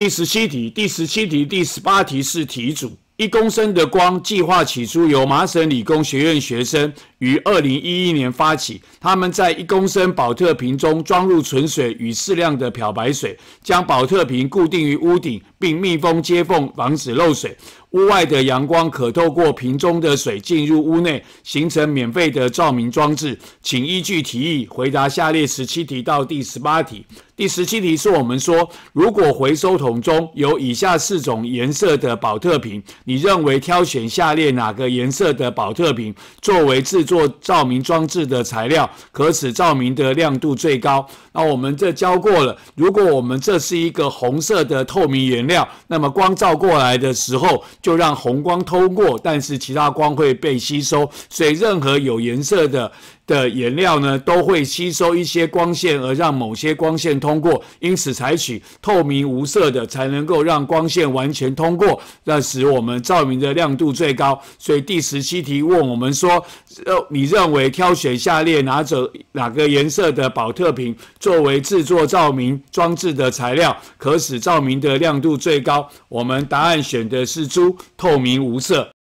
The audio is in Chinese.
第十七题、第十七题、第十八题是题组。一公升的光计划起初由麻省理工学院学生于二零一一年发起，他们在一公升保特瓶中装入纯水与适量的漂白水，将保特瓶固定于屋顶。并密封接缝，防止漏水。屋外的阳光可透过瓶中的水进入屋内，形成免费的照明装置。请依据提议回答下列十七题到第十八题。第十七题是我们说，如果回收桶中有以下四种颜色的保特瓶，你认为挑选下列哪个颜色的保特瓶作为制作照明装置的材料，可使照明的亮度最高？那我们这教过了。如果我们这是一个红色的透明颜，料那么光照过来的时候，就让红光通过，但是其他光会被吸收。所以任何有颜色的的颜料呢，都会吸收一些光线，而让某些光线通过。因此，采取透明无色的，才能够让光线完全通过，那使我们照明的亮度最高。所以第十七题问我们说，你认为挑选下列哪种哪个颜色的保特瓶作为制作照明装置的材料，可使照明的亮度？最高，我们答案选的是猪，透明无色。